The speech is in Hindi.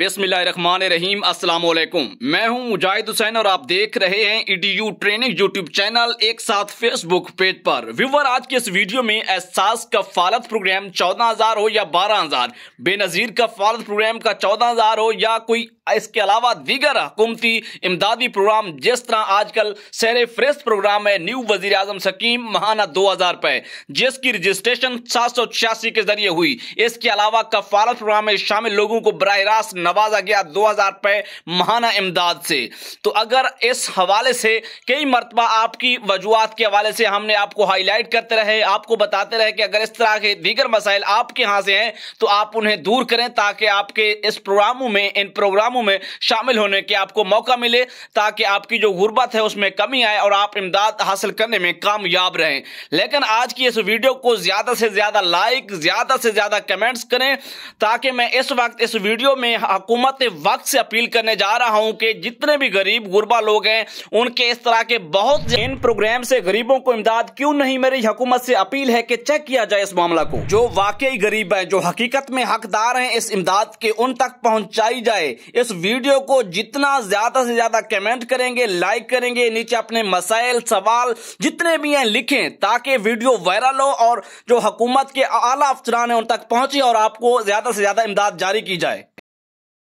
बिस्मिल्लाहिर्रहमानिर्रहीम अस्सलाम वालेकुम मैं हूं मुजाहिद हुसैन और आप देख रहे हैं ईडीयू ट्रेनिंग यूट्यूब चैनल एक साथ फेसबुक पेज पर व्यूवर आज के इस वीडियो में एहसास का फालत प्रोग्राम चौदह हजार हो या बारह हजार बेनजीर फालत प्रोग्राम का चौदह हजार हो या कोई इसके अलावा दीगर हुकूमती इमदादी प्रोग्राम जिस तरह आजकल सैर फ्रेस्ट प्रोग्राम है न्यू वजीर अजम सकीम महाना दो हज़ार रुपए जिसकी रजिस्ट्रेशन सात सौ छियासी के जरिए हुई इसके अलावा कफालत प्रोग्राम में शामिल लोगों को बरह रास्त नवाजा गया दो हज़ार रुपए महाना इमदाद से तो अगर इस हवाले से कई मरतबा आपकी वजूहत के हवाले से हमने आपको हाईलाइट करते रहे आपको बताते रहे कि अगर इस तरह के दीगर मसाइल आपके यहाँ से हैं तो आप उन्हें दूर करें ताकि आपके इस प्रोग्रामों में इन प्रोग्राम कामों में शामिल होने के आपको मौका मिले ताकि आपकी जो गुर्बत है उसमें कमी आए और आप इमदाद हासिल करने में कामयाब रहें लेकिन आज की इस वीडियो को ज़्यादा से ज़्यादा लाइक ज़्यादा से ज़्यादा कमेंट्स करें ताकि मैं इस वक्त इस वीडियो में हकूमत वक्त से अपील करने जा रहा हूं कि जितने भी गरीब गुरबा लोग हैं उनके इस तरह के बहुत इन प्रोग्राम से गरीबों को इमदाद क्यों नहीं मेरी हकूमत से अपील है कि चेक किया जाए इस मामला को जो वाकई गरीब है जो हकीकत में हकदार हैं इस इमदाद के उन तक पहुंचाई जाए इस इस वीडियो को जितना ज्यादा से ज्यादा कमेंट करेंगे लाइक करेंगे नीचे अपने मसाइल सवाल जितने भी हैं लिखें ताकि वीडियो वायरल हो और जो हुकूमत के आला अफसरान हैं उन तक पहुंचे और आपको ज्यादा से ज्यादा इमदाद जारी की जाए